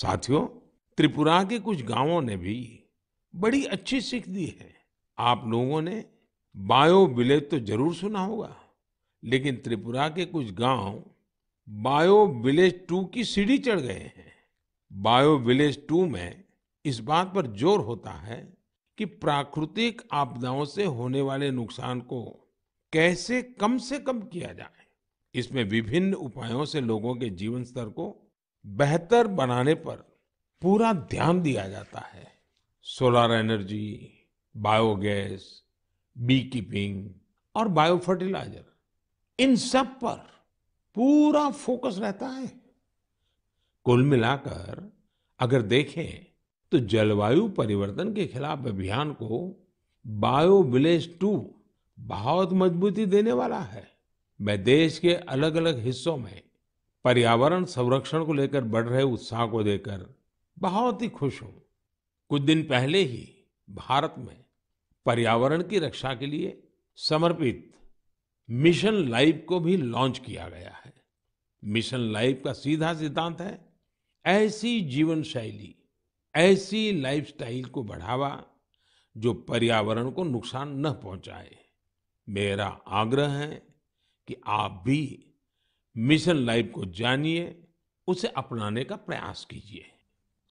साथियों त्रिपुरा के कुछ गांवों ने भी बड़ी अच्छी सीख दी है आप लोगों ने बायो विलेज तो जरूर सुना होगा लेकिन त्रिपुरा के कुछ गांव बायो विलेज टू की सीढ़ी चढ़ गए हैं बायो विलेज टू में इस बात पर जोर होता है कि प्राकृतिक आपदाओं से होने वाले नुकसान को कैसे कम से कम किया जाए इसमें विभिन्न उपायों से लोगों के जीवन स्तर को बेहतर बनाने पर पूरा ध्यान दिया जाता है solar energy biogas beekeeping और बायो फर्टिलाइजर इन सब पर पूरा फोकस रहता है कुल मिलाकर अगर देखें तो जलवायु परिवर्तन के खिलाफ अभियान को बायो विलेज टू बहुत मजबूती देने वाला है मैं देश के अलग अलग हिस्सों में पर्यावरण संरक्षण को लेकर बढ़ रहे उत्साह को देखकर बहुत ही खुश हूं कुछ दिन पहले ही भारत में पर्यावरण की रक्षा के लिए समर्पित मिशन लाइफ को भी लॉन्च किया गया है मिशन लाइफ का सीधा सिद्धांत है ऐसी जीवन शैली ऐसी लाइफस्टाइल को बढ़ावा जो पर्यावरण को नुकसान न पहुंचाए मेरा आग्रह है कि आप भी मिशन लाइफ को जानिए उसे अपनाने का प्रयास कीजिए